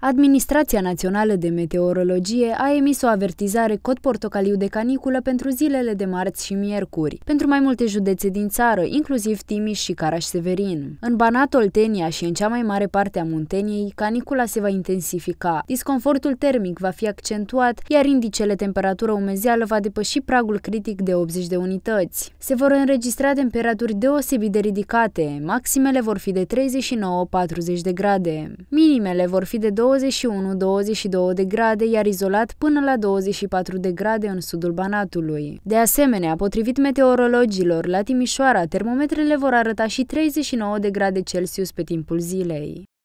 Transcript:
Administrația Națională de Meteorologie a emis o avertizare cod portocaliu de caniculă pentru zilele de marți și miercuri, pentru mai multe județe din țară, inclusiv Timiș și Caraș-Severin. În Banat, Oltenia și în cea mai mare parte a Munteniei, canicula se va intensifica, disconfortul termic va fi accentuat, iar indicele temperatură umezeală va depăși pragul critic de 80 de unități. Se vor înregistra temperaturi deosebit de ridicate, maximele vor fi de 39-40 de grade, minimele vor fi de 20 21-22 de grade, iar izolat până la 24 de grade în sudul Banatului. De asemenea, potrivit meteorologilor, la Timișoara, termometrele vor arăta și 39 de grade Celsius pe timpul zilei.